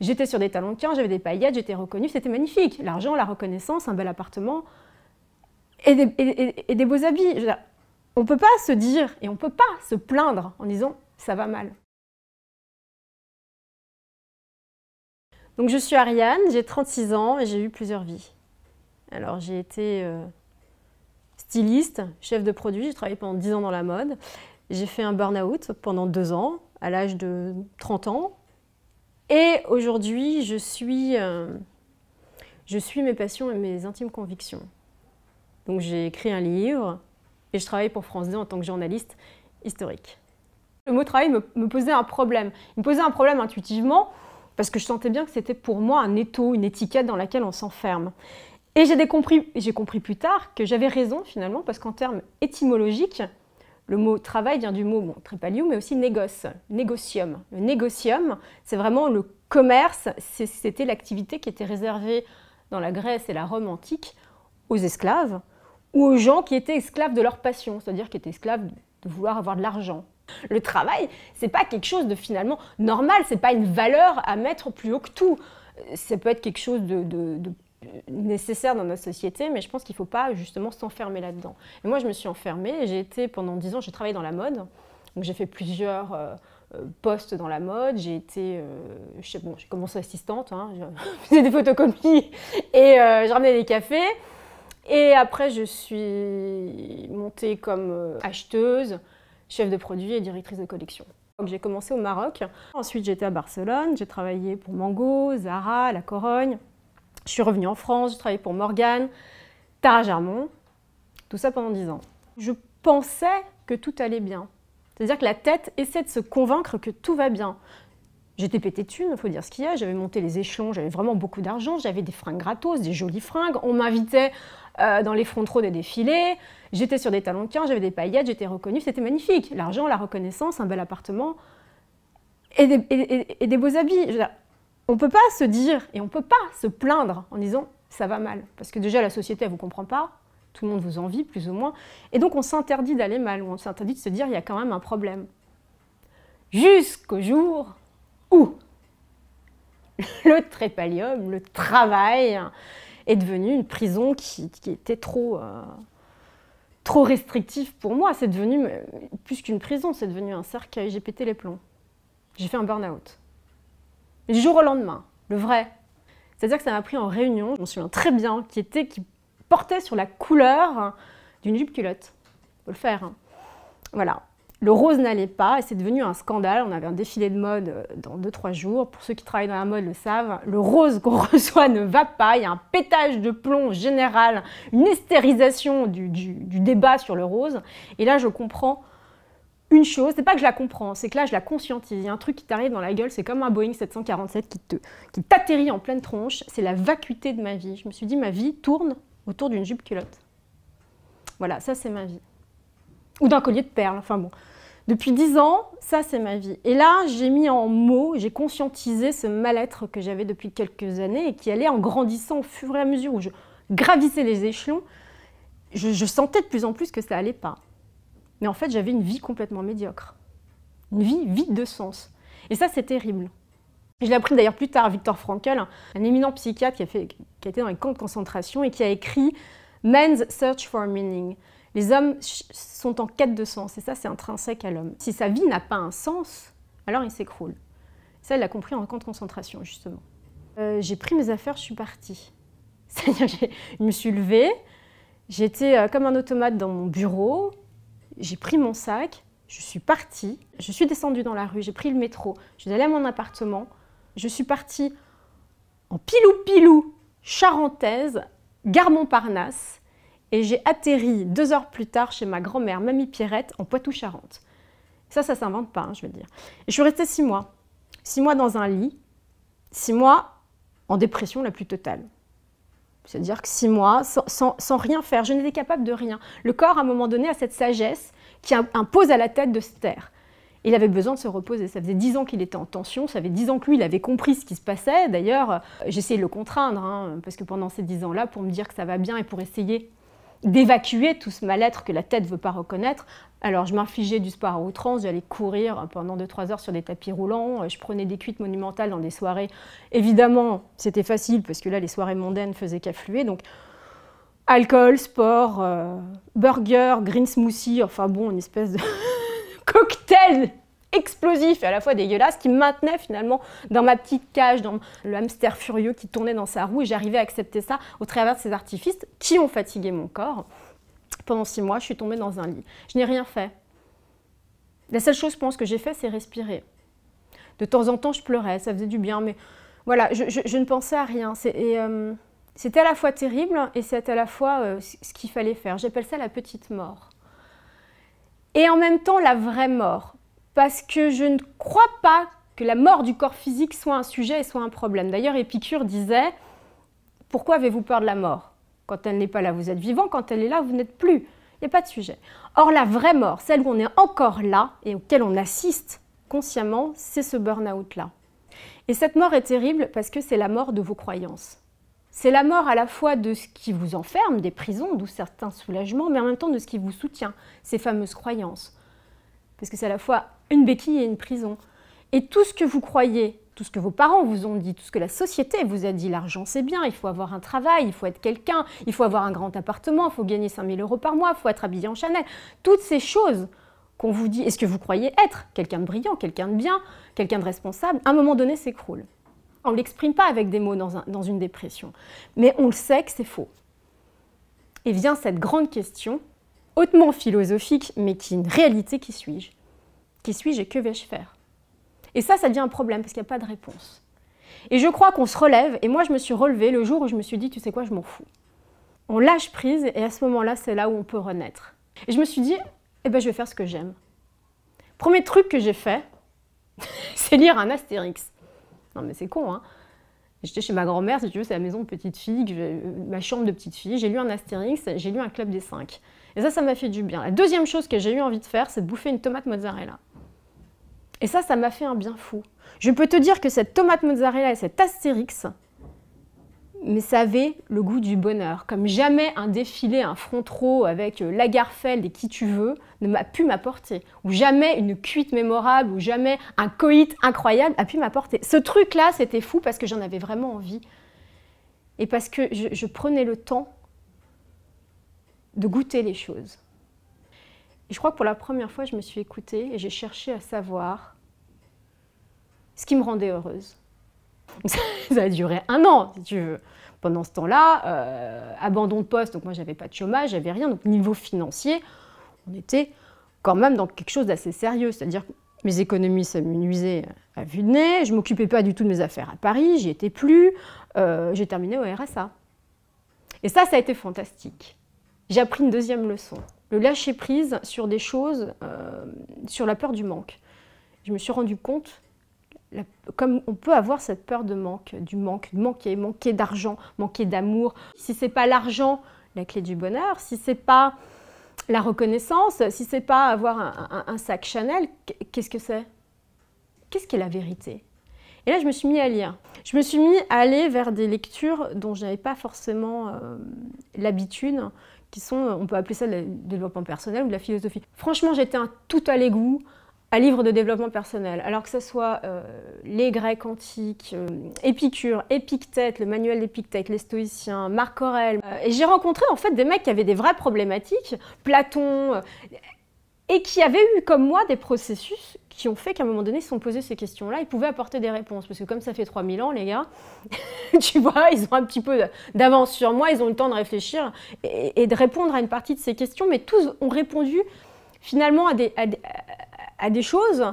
J'étais sur des talons de quin, j'avais des paillettes, j'étais reconnue, c'était magnifique. L'argent, la reconnaissance, un bel appartement et des, beaux habits. on ne peut pas se dire et on ne peut pas se plaindre en disant ça va mal. Donc je suis Ariane, j'ai 36 ans et j'ai eu plusieurs vies. Alors j'ai été euh, styliste, chef de produit, j'ai travaillé pendant 10 ans dans la mode. J'ai fait un burn-out pendant 2 ans, à l'âge de 30 ans. Et aujourd'hui, je suis, euh, je suis mes passions et mes intimes convictions. Donc j'ai écrit un livre et je travaille pour France 2 en tant que journaliste historique. Le mot travail me, posait un problème. Il me posait un problème intuitivement parce que je sentais bien que c'était pour moi un étau, une étiquette dans laquelle on s'enferme. Et j'ai compris, compris plus tard que j'avais raison finalement parce qu'en termes étymologiques, le mot travail vient du mot bon, tripalium, mais aussi négoce, négocium. Le négocium, c'est vraiment le commerce, c'était l'activité qui était réservée dans la Grèce et la Rome antique aux esclaves ou aux gens qui étaient esclaves de leur passion, c'est-à-dire qui étaient esclaves de vouloir avoir de l'argent. Le travail, c'est pas quelque chose de finalement normal, c'est pas une valeur à mettre plus haut que tout. Ça peut être quelque chose de nécessaire dans notre société, mais je pense qu'il ne faut pas justement s'enfermer là-dedans. Et moi, je me suis enfermée, j'ai été pendant dix ans, j'ai travaillé dans la mode, donc j'ai fait plusieurs euh, euh, postes dans la mode, j'ai été, euh, j'ai commencé assistante, hein, je faisais des photocopies et je ramenais des cafés. Et après, je suis montée comme acheteuse, chef de produit et directrice de collection. J'ai commencé au Maroc, ensuite j'étais à Barcelone, j'ai travaillé pour Mango, Zara, La Corogne, je suis revenue en France, je travaillais pour Morgane, Tara Germont, tout ça pendant 10 ans. Je pensais que tout allait bien. C'est-à-dire que la tête essaie de se convaincre que tout va bien. J'étais pété de il faut dire ce qu'il y a. J'avais monté les échelons, j'avais vraiment beaucoup d'argent, j'avais des fringues gratos, des jolies fringues. On m'invitait euh, dans les front trop des défilés. J'étais sur des talons de cœur, j'avais des paillettes, j'étais reconnue, c'était magnifique. L'argent, la reconnaissance, un bel appartement et des, beaux habits. On ne peut pas se dire et on ne peut pas se plaindre en disant ça va mal. Parce que déjà, la société, ne vous comprend pas. Tout le monde vous envie, plus ou moins. Et donc, on s'interdit d'aller mal, on s'interdit de se dire il y a quand même un problème. Jusqu'au jour où le trépalium, le travail, est devenu une prison qui, était trop, euh, trop restrictif pour moi. C'est devenu, euh, plus qu'une prison, c'est devenu un cercueil. J'ai pété les plombs. J'ai fait un burn-out du jour au lendemain, le vrai. C'est-à-dire que ça m'a pris en réunion, je m'en souviens très bien, qui était qui portait sur la couleur d'une jupe culotte. Il Faut le faire. Hein. Voilà. Le rose n'allait pas et c'est devenu un scandale. On avait un défilé de mode euh, dans 2 trois jours. Pour ceux qui travaillent dans la mode le savent, le rose qu'on reçoit ne va pas. Il y a un pétage de plomb général, une hystérisation du débat sur le rose. Et là, je comprends une chose, c'est pas que je la comprends, c'est que là je la conscientise. Il y a un truc qui t'arrive dans la gueule, c'est comme un Boeing 747 qui te qui t'atterrit en pleine tronche, c'est la vacuité de ma vie. Je me suis dit ma vie tourne autour d'une jupe culotte. Voilà, ça c'est ma vie. Ou d'un collier de perles, enfin bon. Depuis dix ans, ça c'est ma vie. Et là, j'ai mis en mots, j'ai conscientisé ce mal-être que j'avais depuis quelques années et qui allait en grandissant au fur et à mesure où je gravissais les échelons. Je, sentais de plus en plus que ça allait pas. Mais en fait, j'avais une vie complètement médiocre. Une vie vide de sens. Et ça, c'est terrible. Je l'ai appris d'ailleurs plus tard, Victor Frankl, un éminent psychiatre qui a, fait, qui a été dans les camps de concentration et qui a écrit Men's Search for Meaning. Les hommes sont en quête de sens, et ça, c'est intrinsèque à l'homme. Si sa vie n'a pas un sens, alors il s'écroule. Ça, elle l'a compris en camp de concentration, justement. Euh, j'ai pris mes affaires, je suis partie. C'est-à-dire, je me suis levée, j'étais euh, comme un automate dans mon bureau, j'ai pris mon sac, je suis partie, je suis descendue dans la rue, j'ai pris le métro, je suis allée à mon appartement, je suis partie en pilou-pilou charentaise, gare Montparnasse, et j'ai atterri deux heures plus tard chez ma grand-mère, Mamie Pierrette, en poitou charente Ça, ça s'invente pas, hein, je veux dire. Et je suis restée six mois. Six mois dans un lit, six mois en dépression la plus totale. C'est-à-dire que six mois, sans, rien faire, je n'étais capable de rien. Le corps, à un moment donné, a cette sagesse qui impose à la tête de se taire. Il avait besoin de se reposer. Ça faisait dix ans qu'il était en tension, ça faisait dix ans que lui, il avait compris ce qui se passait. D'ailleurs, euh, j'essayais de le contraindre, hein, parce que pendant ces dix ans-là, pour me dire que ça va bien et pour essayer d'évacuer tout ce mal-être que la tête ne veut pas reconnaître. Alors je m'infligeais du sport à outrance, j'allais courir pendant 2-3 heures sur des tapis roulants, euh, je prenais des cuites monumentales dans des soirées. Évidemment, c'était facile parce que là, les soirées mondaines faisaient qu'affluer. Donc alcool, sport, euh, burger, green smoothie, enfin bon, une espèce de cocktail explosif et à la fois dégueulasse qui me maintenait finalement dans ma petite cage, dans le hamster furieux qui tournait dans sa roue et j'arrivais à accepter ça au travers de ces artifices qui ont fatigué mon corps. Pendant six mois, je suis tombée dans un lit. Je n'ai rien fait. La seule chose, je pense, que j'ai fait, c'est respirer. De temps en temps, je pleurais, ça faisait du bien, mais voilà, je, ne pensais à rien. Euh, c'était à la fois terrible et c'était à la fois euh, ce qu'il fallait faire. J'appelle ça la petite mort. Et en même temps, la vraie mort parce que je ne crois pas que la mort du corps physique soit un sujet et soit un problème. D'ailleurs, Épicure disait Pourquoi avez-vous peur de la mort Quand elle n'est pas là, vous êtes vivant quand elle est là, vous n'êtes plus. Il n'y a pas de sujet. Or, la vraie mort, celle où on est encore là et auquel on assiste consciemment, c'est ce burn-out-là. Et cette mort est terrible parce que c'est la mort de vos croyances. C'est la mort à la fois de ce qui vous enferme, des prisons, d'où certains soulagements, mais en même temps de ce qui vous soutient, ces fameuses croyances. Parce que c'est à la fois une béquille et une prison. Et tout ce que vous croyez, tout ce que vos parents vous ont dit, tout ce que la société vous a dit, l'argent c'est bien, il faut avoir un travail, il faut être quelqu'un, il faut avoir un grand appartement, il faut gagner 5000 euros par mois, il faut être habillé en Chanel. Toutes ces choses qu'on vous dit, est-ce que vous croyez être quelqu'un de brillant, quelqu'un de bien, quelqu'un de responsable, à un moment donné s'écroule. On ne l'exprime pas avec des mots dans, dans une dépression, mais on le sait que c'est faux. Et vient cette grande question, hautement philosophique, mais qui est une réalité, qui suis-je qui suis-je et que vais-je faire Et ça, ça devient un problème parce qu'il n'y a pas de réponse. Et je crois qu'on se relève, et moi je me suis relevée le jour où je me suis dit, tu sais quoi, je m'en fous. On lâche prise, et à ce moment-là, c'est là où on peut renaître. Et je me suis dit, eh ben je vais faire ce que j'aime. Premier truc que j'ai fait, c'est lire un Astérix. Non mais c'est con, hein J'étais chez ma grand-mère, si tu veux, c'est la maison de petite fille, euh, ma chambre de petite fille. J'ai lu un Astérix, j'ai lu un Club des Cinq. Et ça, ça m'a fait du bien. La deuxième chose que j'ai eu envie de faire, c'est de bouffer une tomate mozzarella. Et ça, ça m'a fait un bien fou. Je peux te dire que cette tomate mozzarella et cet astérix, mais ça avait le goût du bonheur. Comme jamais un défilé, un front trop avec euh, Lagarfeld et qui tu veux ne m'a pu m'apporter. Ou jamais une cuite mémorable, ou jamais un coït incroyable a pu m'apporter. Ce truc-là, c'était fou parce que j'en avais vraiment envie. Et parce que je prenais le temps de goûter les choses je crois que pour la première fois, je me suis écoutée et j'ai cherché à savoir ce qui me rendait heureuse. Ça a duré un an, si tu veux. Pendant ce temps-là, euh, abandon de poste, donc moi j'avais pas de chômage, j'avais rien. Donc niveau financier, on était quand même dans quelque chose d'assez sérieux. C'est-à-dire que mes économies s'amenuisaient à vue de nez, je m'occupais pas du tout de mes affaires à Paris, j'y étais plus, euh, j'ai terminé au RSA. Et ça, ça a été fantastique. J'ai appris une deuxième leçon le lâcher prise sur des choses, euh, sur la peur du manque. Je me suis rendu compte, comme on peut avoir cette peur de manque, du manque, de manquer, manquer d'argent, manquer d'amour. Si c'est pas l'argent, la clé du bonheur, si c'est pas la reconnaissance, si c'est pas avoir un, sac Chanel, qu'est-ce que c'est Qu'est-ce qu'est la vérité Et là, je me suis mis à lire. Je me suis mis à aller vers des lectures dont je n'avais pas forcément euh, l'habitude, qui sont, euh, on peut appeler ça le développement personnel ou de la philosophie. Franchement, j'étais un tout à l'égout à livre de développement personnel. Alors que ce soit euh, les Grecs antiques, euh, Épicure, Épictète, le manuel d'Épictète, les stoïciens, Marc Aurèle. et j'ai rencontré en fait des mecs qui avaient des vraies problématiques. Platon, et qui avaient eu, comme moi, des processus qui ont fait qu'à un moment donné, ils se sont posés ces questions-là, ils pouvaient apporter des réponses. Parce que comme ça fait 3000 ans, les gars, tu vois, ils ont un petit peu d'avance sur moi, ils ont eu le temps de réfléchir et, de répondre à une partie de ces questions. Mais tous ont répondu finalement à des, à des, choses.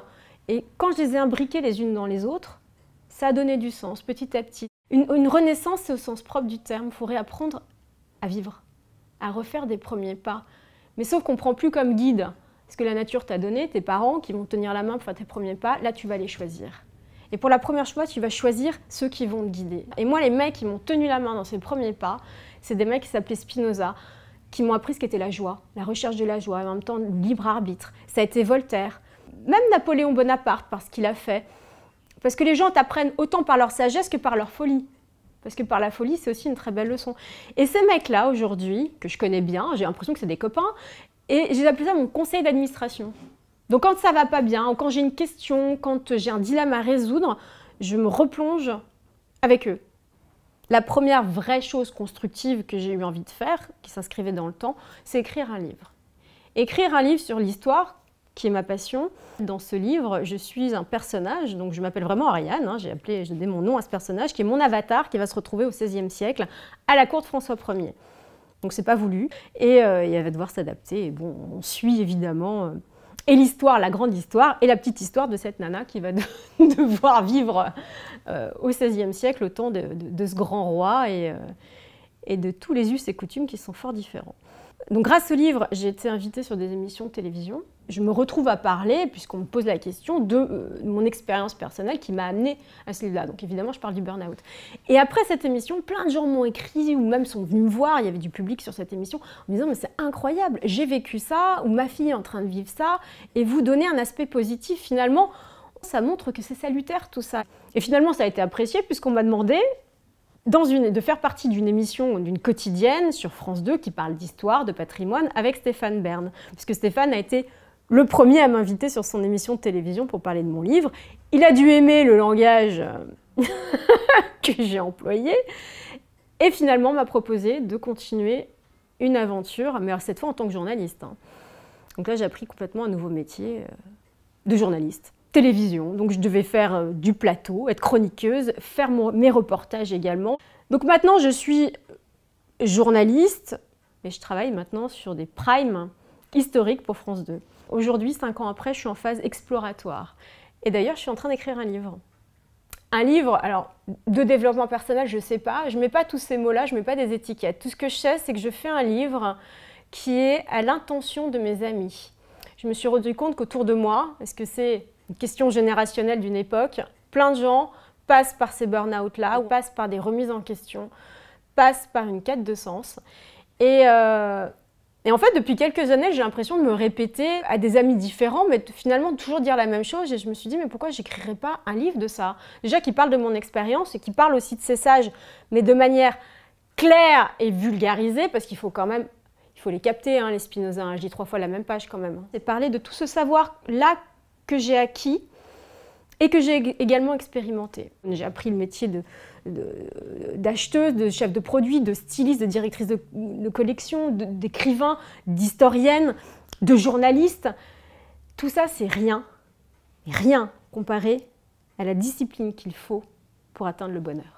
Et quand je les ai imbriquées les unes dans les autres, ça a donné du sens petit à petit. Une, une renaissance, c'est au sens propre du terme. Il faut réapprendre à vivre, à refaire des premiers pas. Mais sauf qu'on ne prend plus comme guide ce que la nature t'a donné, tes parents qui vont tenir la main pour faire tes premiers pas, là tu vas les choisir. Et pour la première fois, tu vas choisir ceux qui vont te guider. Et moi, les mecs qui m'ont tenu la main dans ces premiers pas, c'est des mecs qui s'appelaient Spinoza, qui m'ont appris ce qu'était la joie, la recherche de la joie, et en même temps libre arbitre. Ça a été Voltaire, même Napoléon Bonaparte, parce qu'il a fait. Parce que les gens t'apprennent autant par leur sagesse que par leur folie. Parce que par la folie, c'est aussi une très belle leçon. Et ces mecs-là, aujourd'hui, que je connais bien, j'ai l'impression que c'est des copains, et j'ai appelé ça mon conseil d'administration. Donc quand ça va pas bien, quand j'ai une question, quand j'ai un dilemme à résoudre, je me replonge avec eux. La première vraie chose constructive que j'ai eu envie de faire, qui s'inscrivait dans le temps, c'est écrire un livre. Écrire un livre sur l'histoire, qui est ma passion. Dans ce livre, je suis un personnage, donc je m'appelle vraiment Ariane, hein, j'ai appelé, j'ai donné mon nom à ce personnage, qui est mon avatar, qui va se retrouver au XVIe siècle, à la cour de François Ier. Donc c'est pas voulu. Euh, et elle va devoir s'adapter. Et bon, on suit évidemment euh, et l'histoire, la grande histoire, et la petite histoire de cette nana qui va devoir vivre euh, au XVIe siècle, au temps de, ce grand roi et de tous les us et coutumes qui sont fort différents. Donc grâce au livre, j'ai été invitée sur des émissions de télévision. Je me retrouve à parler, puisqu'on me pose la question, euh, de mon expérience personnelle qui m'a amenée à ce livre-là. Donc évidemment, je parle du burn-out. Et après cette émission, plein de gens m'ont écrit ou même sont venus me voir, il y avait du public sur cette émission, en me disant, mais c'est incroyable, j'ai vécu ça, ou ma fille est en train de vivre ça, et vous donner un aspect positif finalement ça montre que c'est salutaire tout ça. Et finalement, ça a été apprécié puisqu'on m'a demandé de faire partie d'une émission, d'une quotidienne sur France 2 qui parle d'histoire, de patrimoine avec Stéphane Bern. Puisque Stéphane a été le premier à m'inviter sur son émission de télévision pour parler de mon livre. Il a dû aimer le langage euh, que j'ai employé et finalement m'a proposé de continuer une aventure, mais cette fois en tant que journaliste. Hein. Donc là, j'ai appris complètement un nouveau métier euh, de journaliste télévision. Donc je devais faire euh, du plateau, être chroniqueuse, faire mes reportages également. Donc maintenant je suis journaliste, mais je travaille maintenant sur des primes historiques pour France 2. Aujourd'hui, cinq ans après, je suis en phase exploratoire. Et d'ailleurs, je suis en train d'écrire un livre. Un livre, alors, de développement personnel, je ne sais pas. Je ne mets pas tous ces mots-là, je ne mets pas des étiquettes. Tout ce que je sais, c'est que je fais un livre qui est à l'intention de mes amis. Je me suis rendu compte qu'autour de moi, est-ce que c'est une question générationnelle d'une époque. Plein de gens passent par ces burn-out-là, ou oh. passent par des remises en question, passent par une quête de sens. Euh, et, en fait, depuis quelques années, j'ai l'impression de me répéter à des amis différents, mais finalement toujours dire la même chose. Et je me suis dit, mais pourquoi j'écrirais pas un livre de ça Déjà qui parle de mon expérience et qui parle aussi de ces sages, mais de manière claire et vulgarisée, parce qu'il faut quand même, il faut les capter, hein, les Spinoza. je dis trois fois la même page quand même. C'est parler de tout ce savoir-là que j'ai acquis et que j'ai également expérimenté. J'ai appris le métier d'acheteuse, de, de, chef de produit, de styliste, de directrice de collection, d'écrivain, d'historienne, de journaliste. Tout ça, c'est rien, rien comparé à la discipline qu'il faut pour atteindre le bonheur.